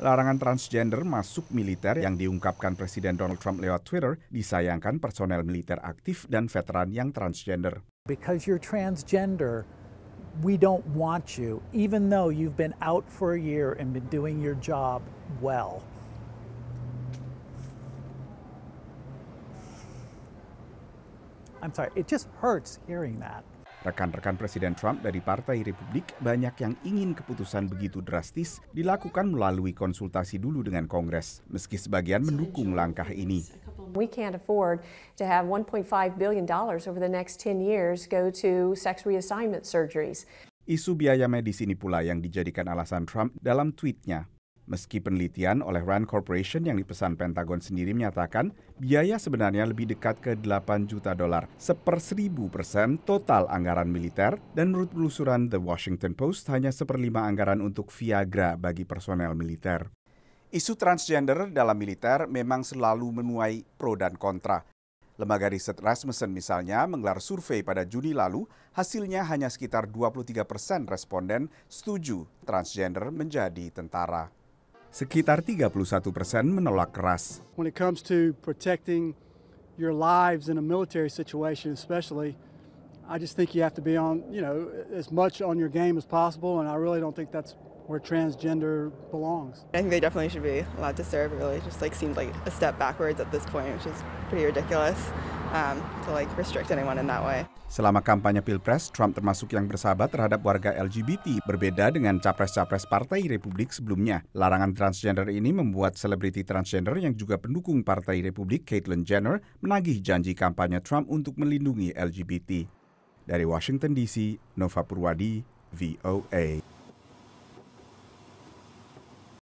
Larangan transgender masuk militer yang diungkapkan Presiden Donald Trump lewat Twitter disayangkan personel militer aktif dan veteran yang transgender. Because you're transgender, we don't want you, even though you've been out for a year and been doing your job well. I'm sorry, it just hurts hearing that. Rekan-rekan Presiden Trump dari Partai Republik banyak yang ingin keputusan begitu drastis dilakukan melalui konsultasi dulu dengan Kongres, meski sebagian mendukung langkah ini. Isu biaya medis ini pula yang dijadikan alasan Trump dalam tweetnya Meski penelitian oleh Rand Corporation yang dipesan Pentagon sendiri menyatakan biaya sebenarnya lebih dekat ke 8 juta dolar, seper seribu persen total anggaran militer, dan menurut pelusuran The Washington Post hanya seperlima anggaran untuk Viagra bagi personel militer. Isu transgender dalam militer memang selalu menuai pro dan kontra. Lembaga riset Rasmussen misalnya menggelar survei pada Juni lalu, hasilnya hanya sekitar 23 persen responden setuju transgender menjadi tentara. Sekitar 31 persen menolak keras. When it comes to protecting your lives in a military situation especially, I just think you have to be on, you know, as much on your game as possible and I really don't think that's where transgender belongs. I think they definitely should be allowed to serve, really. It just like seems like a step backwards at this point, which is pretty ridiculous. um, to like restrict anyone in that way. Selama kampanye Pilpres, Trump termasuk yang bersahabat terhadap warga LGBT, berbeda dengan capres-capres Partai Republik sebelumnya. Larangan transgender ini membuat selebriti transgender yang juga pendukung Partai Republik, Caitlyn Jenner, menagih janji kampanye Trump untuk melindungi LGBT. Dari Washington DC, Nova Purwadi, VOA.